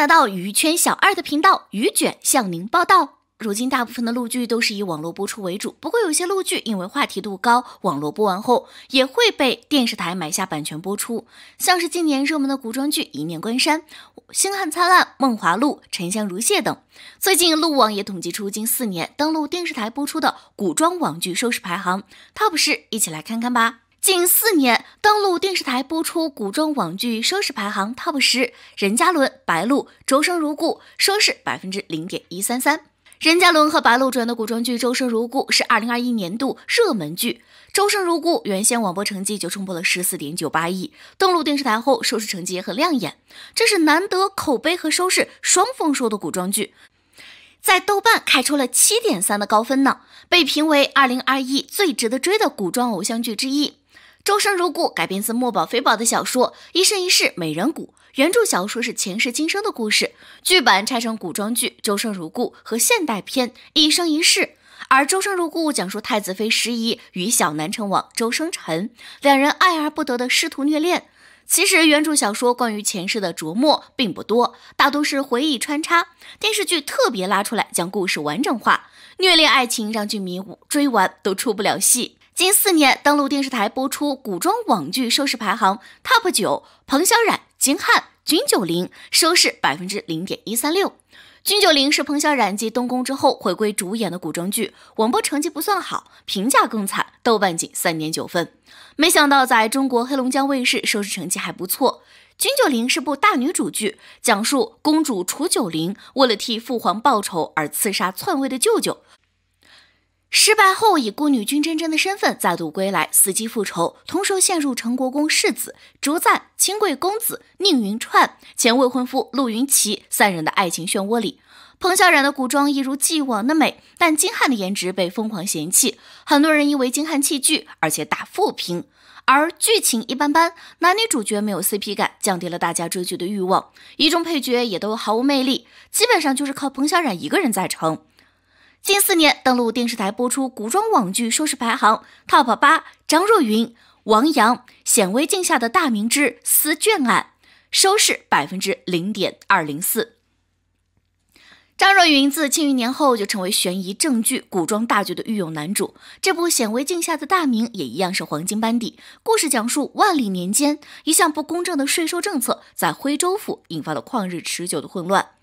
来到鱼圈小二的频道，鱼卷向您报道。如今大部分的陆剧都是以网络播出为主，不过有些陆剧因为话题度高，网络播完后也会被电视台买下版权播出，像是近年热门的古装剧《一念关山》《星汉灿烂》《梦华录》《沉香如屑》等。最近陆网也统计出近四年登陆电视台播出的古装网剧收视排行，TOP 十，一起来看看吧。近四年登陆电视台播出古装网剧收视排行 TOP 十，任嘉伦、白鹿、周生如故收视百分之零点一三三。任嘉伦和白鹿主演的古装剧《周生如故》是二零二一年度热门剧，《周生如故》原先网播成绩就冲破了十四点九八亿，登陆电视台后收视成绩也很亮眼，这是难得口碑和收视双丰收的古装剧，在豆瓣开出了七点三的高分呢，被评为二零二一最值得追的古装偶像剧之一。《周生如故》改编自墨宝非宝的小说《一生一世美人骨》，原著小说是前世今生的故事。剧版拆成古装剧《周生如故》和现代篇《一生一世》，而《周生如故》讲述太子妃十一与小南城王周生辰两人爱而不得的师徒虐恋。其实原著小说关于前世的琢磨并不多，大多是回忆穿插。电视剧特别拉出来将故事完整化，虐恋爱情让剧迷追完都出不了戏。近四年登陆电视台播出古装网剧收视排行 TOP 九，彭小苒、金瀚、君九龄收视百分之零点一三六。君九龄是彭小苒继《东宫》之后回归主演的古装剧，网播成绩不算好，评价更惨，豆瓣仅三点九分。没想到在中国黑龙江卫视收视成绩还不错。君九龄是部大女主剧，讲述公主楚九龄为了替父皇报仇而刺杀篡位的舅舅。失败后，以孤女君真真的身份再度归来，伺机复仇，同时陷入陈国公世子竹赞、秦贵公子宁云川、前未婚夫陆云奇三人的爱情漩涡里。彭小苒的古装一如既往的美，但金瀚的颜值被疯狂嫌弃，很多人因为金瀚弃剧，而且打负评。而剧情一般般，男女主角没有 CP 感，降低了大家追剧的欲望。一众配角也都毫无魅力，基本上就是靠彭小苒一个人在撑。近四年登陆电视台播出古装网剧收视排行 TOP 八，张若昀、王阳，《显微镜下的大明之私卷案》收视百分之零点二零四。张若昀自庆余年后就成为悬疑正剧、古装大剧的御用男主，这部《显微镜下的大明》也一样是黄金班底。故事讲述万历年间，一项不公正的税收政策在徽州府引发了旷日持久的混乱。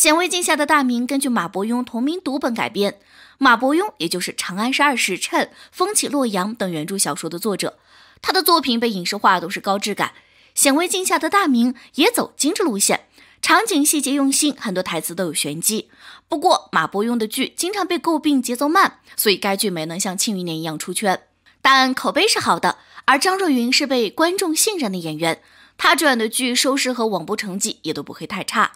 显微镜下的大明根据马伯庸同名读本改编，马伯庸也就是《长安十二时辰》《风起洛阳》等原著小说的作者，他的作品被影视化都是高质感。显微镜下的大明也走精致路线，场景细节用心，很多台词都有玄机。不过马伯庸的剧经常被诟病节奏慢，所以该剧没能像《庆余年》一样出圈，但口碑是好的。而张若昀是被观众信任的演员，他主演的剧收视和网播成绩也都不会太差。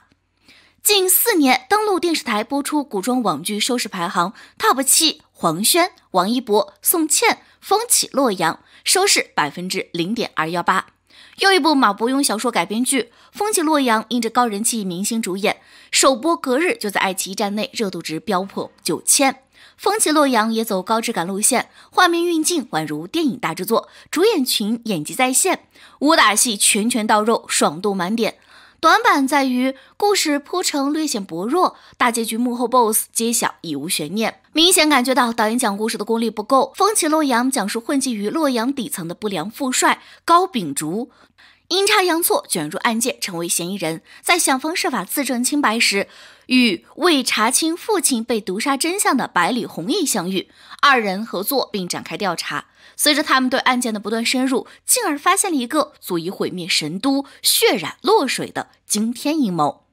近四年登陆电视台播出古装网剧收视排行 TOP 七：黄轩、王一博、宋茜，《风起洛阳》收视百分之零点二幺八。又一部马伯庸小说改编剧《风起洛阳》，因着高人气明星主演，首播隔日就在爱奇艺站内热度值飙破九千。《风起洛阳》也走高质感路线，画面运镜宛如电影大制作，主演群演技在线，武打戏拳拳到肉，爽度满点。短板在于故事铺成略显薄弱，大结局幕后 BOSS 揭晓已无悬念，明显感觉到导演讲故事的功力不够。风起洛阳讲述混迹于洛阳底层的不良富帅高秉烛。阴差阳错卷入案件，成为嫌疑人，在想方设法自证清白时，与未查清父亲被毒杀真相的百里弘毅相遇，二人合作并展开调查。随着他们对案件的不断深入，进而发现了一个足以毁灭神都、血染落水的惊天阴谋。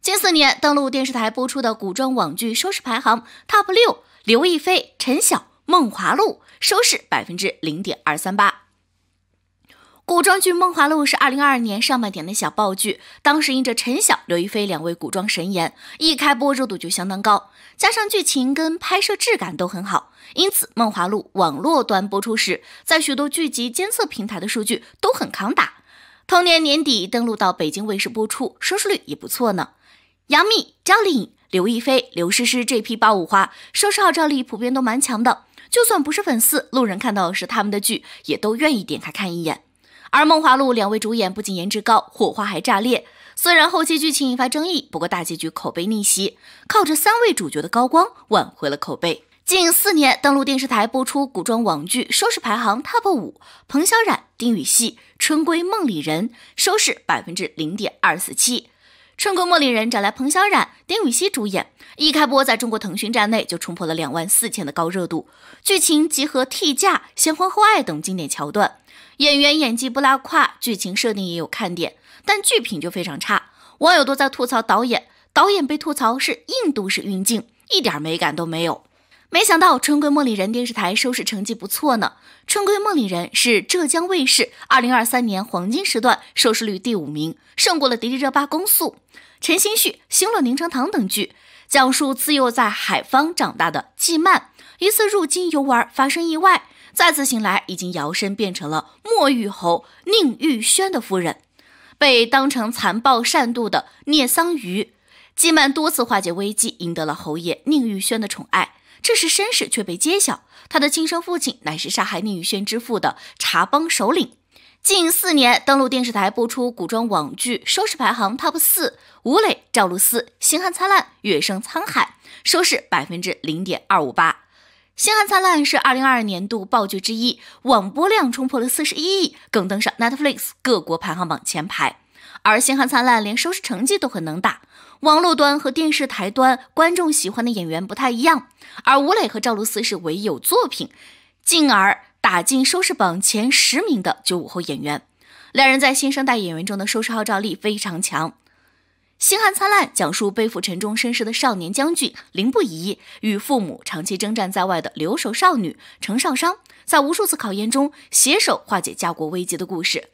近四年登陆电视台播出的古装网剧收视排行，top 六：刘亦菲、陈晓、梦华录，收视百分之零点二三八。古装剧《梦华录》是二零二二年上半年的小爆剧，当时因着陈晓、刘亦菲两位古装神颜，一开播热度就相当高，加上剧情跟拍摄质感都很好，因此《梦华录》网络端播出时，在许多剧集监测平台的数据都很扛打。同年年底登陆到北京卫视播出，收视率也不错呢。杨幂、赵丽颖、刘亦菲、刘诗诗这批八五花，收视号召力普遍都蛮强的，就算不是粉丝，路人看到是他们的剧，也都愿意点开看一眼。而《梦华录》两位主演不仅颜值高，火花还炸裂。虽然后期剧情引发争议，不过大结局口碑逆袭，靠着三位主角的高光挽回了口碑。近四年登陆电视台播出古装网剧，收视排行 top 五，彭小苒、丁禹锡《春闺梦里人》收视百分之零点二四七。《春闺梦里人》找来彭小苒、丁禹锡主演，一开播在中国腾讯站内就冲破了两万四千的高热度，剧情集合替嫁、先婚后爱等经典桥段。演员演技不拉胯，剧情设定也有看点，但剧品就非常差。网友都在吐槽导演，导演被吐槽是印度式运镜，一点美感都没有。没想到《春闺梦里人》电视台收视成绩不错呢，《春闺梦里人》是浙江卫视二零二三年黄金时段收视率第五名，胜过了迪丽热巴、公诉》、《陈星旭、星落凝成糖等剧。讲述自幼在海方长大的季曼一次入京游玩发生意外。再次醒来，已经摇身变成了墨玉侯宁玉轩的夫人，被当成残暴善妒的聂桑榆。季曼多次化解危机，赢得了侯爷宁玉轩的宠爱。这时身世却被揭晓，他的亲生父亲乃是杀害宁玉轩之父的茶帮首领。近四年登陆电视台播出古装网剧，收视排行 top 四：《吴磊赵露思》《星汉灿烂》《月升沧海》，收视百分之零点二五八。《星汉灿烂》是二零二二年度爆剧之一，网播量冲破了四十一亿，更登上 Netflix 各国排行榜前排。而《星汉灿烂》连收视成绩都很能打，网络端和电视台端观众喜欢的演员不太一样。而吴磊和赵露思是唯有作品，进而打进收视榜前十名的九五后演员，两人在新生代演员中的收视号召力非常强。《星汉灿烂》讲述背负沉重身世的少年将军凌不疑与父母长期征战在外的留守少女程少商，在无数次考验中携手化解家国危机的故事。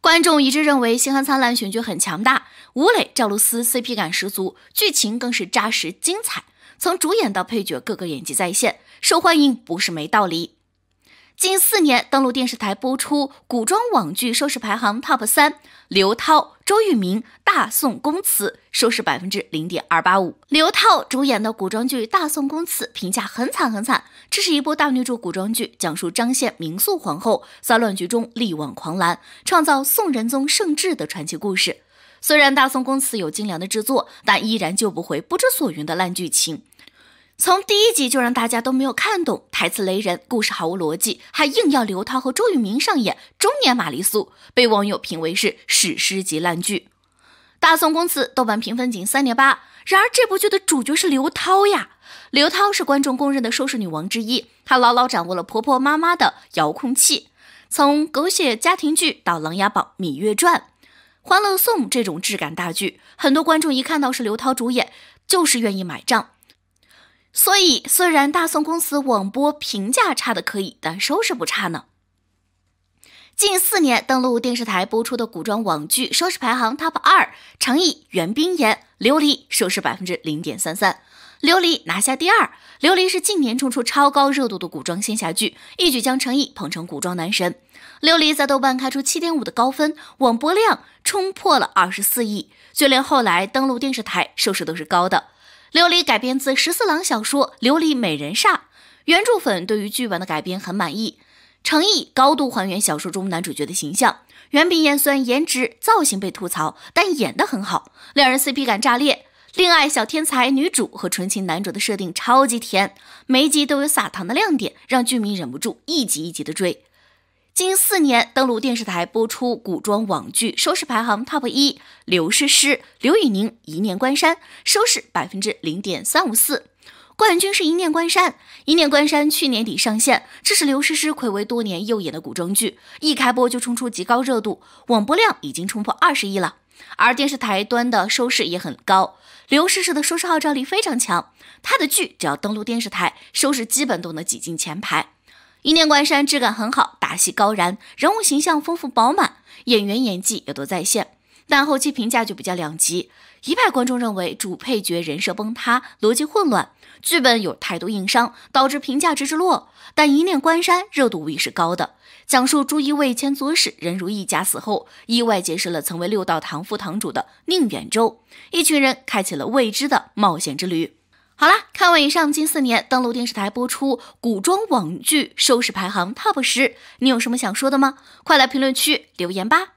观众一致认为，《星汉灿烂》选角很强大，吴磊、赵露思 CP 感十足，剧情更是扎实精彩。从主演到配角，各个演技在线，受欢迎不是没道理。近四年登陆电视台播出古装网剧收视排行 TOP 三，刘涛、周渝民《大宋宫词》收视百分之零点二八五。刘涛主演的古装剧《大宋宫词》评价很惨很惨。这是一部大女主古装剧，讲述张献明肃皇后在乱局中力挽狂澜，创造宋仁宗盛治的传奇故事。虽然《大宋宫词》有精良的制作，但依然救不回不知所云的烂剧情。从第一集就让大家都没有看懂，台词雷人，故事毫无逻辑，还硬要刘涛和周雨民上演中年玛丽苏，被网友评为是史诗级烂剧，《大宋宫词》豆瓣评分仅三点八。然而这部剧的主角是刘涛呀，刘涛是观众公认的收视女王之一，她牢牢掌握了婆婆妈妈的遥控器。从狗血家庭剧到《琅琊榜》《芈月传》《欢乐颂》这种质感大剧，很多观众一看到是刘涛主演，就是愿意买账。所以，虽然大宋公司网播评价差的可以，但收视不差呢。近四年登陆电视台播出的古装网剧收视排行 TOP 二，成毅》《袁冰妍、琉璃收视百分之零点三三，琉璃拿下第二。琉璃是近年冲出超高热度的古装仙侠剧，一举将成毅捧成古装男神。琉璃在豆瓣开出七点五的高分，网播量冲破了二十四亿，就连后来登陆电视台收视都是高的。《琉璃》改编自十四郎小说《琉璃美人煞》，原著粉对于剧本的改编很满意，诚意高度还原小说中男主角的形象。袁冰妍虽然颜值造型被吐槽，但演得很好，两人 CP 感炸裂。另爱小天才女主和纯情男主的设定超级甜，每一集都有撒糖的亮点，让剧迷忍不住一集一集的追。近四年登陆电视台播出古装网剧，收视排行 top 一，刘诗诗、刘宇宁《一念关山》，收视百分之零点三五四，冠军是《一念关山》。《一念关山》去年底上线，这是刘诗诗暌违多年又演的古装剧，一开播就冲出极高热度，网播量已经冲破二十亿了，而电视台端的收视也很高。刘诗诗的收视号召力非常强，她的剧只要登陆电视台，收视基本都能挤进前排。一念关山质感很好，打戏高燃，人物形象丰富饱满，演员演技也都在线。但后期评价就比较两极，一派观众认为主配角人设崩塌、逻辑混乱，剧本有太多硬伤，导致评价直直落。但一念关山热度无疑是高的。讲述朱一为前左使任如意假死后，意外结识了曾为六道堂副堂主的宁远舟，一群人开启了未知的冒险之旅。好了，看完以上近四年登陆电视台播出古装网剧收视排行 TOP 十，你有什么想说的吗？快来评论区留言吧。